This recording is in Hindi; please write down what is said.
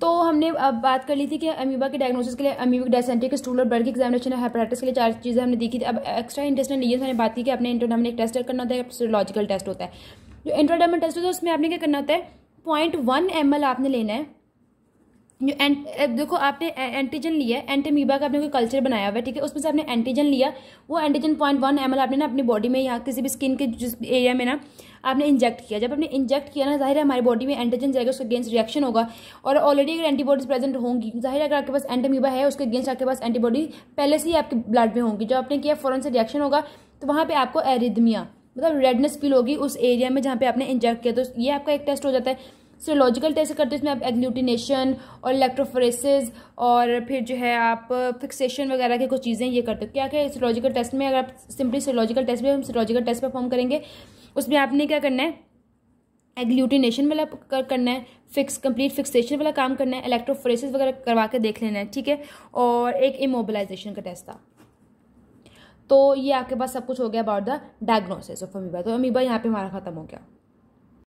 तो हमने अब बात कर ली थी कि अमीबा के डायग्नोसिस के लिए अमीबिक डायसेंटिक स्टूल और की एग्जामिनेशन है हेपेटाइटिस के लिए चार चीज़ें हमने देखी थी अब एक्स्ट्रा इंटेस्टल लीजिए हमने बात की कि अपने इंटरनल एक टेस्ट करना होता है सोलॉजिकल टेस्ट होता है जो इंट्राडामल टेस्ट होता है उसमें आपने क्या करना होता है पॉइंट वन एम एल आपने लेना है जो देखो आपने एंटीजन लिया एंटीमीबा का आपने कोई कल्चर बनाया हुआ है ठीक है उसमें से आपने एंटीजन लिया वो एंटीजन पॉइंट वन एम आपने ना अपनी बॉडी में यहाँ किसी भी स्किन के जिस एरिया में ना आपने इंजेक्ट किया जब आपने इंजेक्ट किया ना जाहिर है हमारी बॉडी में एंटीजन जाएगा उसके अगेंस्ट रिएक्शन होगा और ऑलरेडी अगर एंटीबॉडीज प्रेजेंट होंगी जाहिर अगर आपके पास एंटीमीबा है उसके अगेंस्ट आपके पास एंटीबॉडी पहले से ही आपके ब्लड में होंगी जब आपने किया फ़ौरन से रिएक्शन होगा तो वहाँ पर आपको एरिदमिया मतलब रेडनेस फील होगी उस एरिया में जहाँ पे आपने इंजेक्ट किया तो ये आपका एक टेस्ट हो जाता है सिरोलॉजिकल टेस्ट करते हैं इसमें आप एग्लूटिनेशन और इलेक्ट्रोफोरेसिस और फिर जो है आप फिक्सेशन uh, वगैरह की कुछ चीज़ें ये करते हो क्या क्या सिरोलॉजिकल टेस्ट में अगर आप सिंपली सिरोलॉजिकल टेस्ट में हम सोलॉजिकल टेस्ट परफॉर्म करेंगे उसमें आपने क्या करना है एग्लूटिनेशन वाला कर करना है फिक्स कंप्लीट फिक्सेशन वाला काम करना है इलेक्ट्रोफोरेसिस वगैरह करवा के देख लेना है ठीक है और एक इमोबलाइजेशन का टेस्ट था तो ये आपके पास सब कुछ हो गया about the diagnosis of amoeba तो अमीबा यहाँ पे हमारा ख़त्म हो गया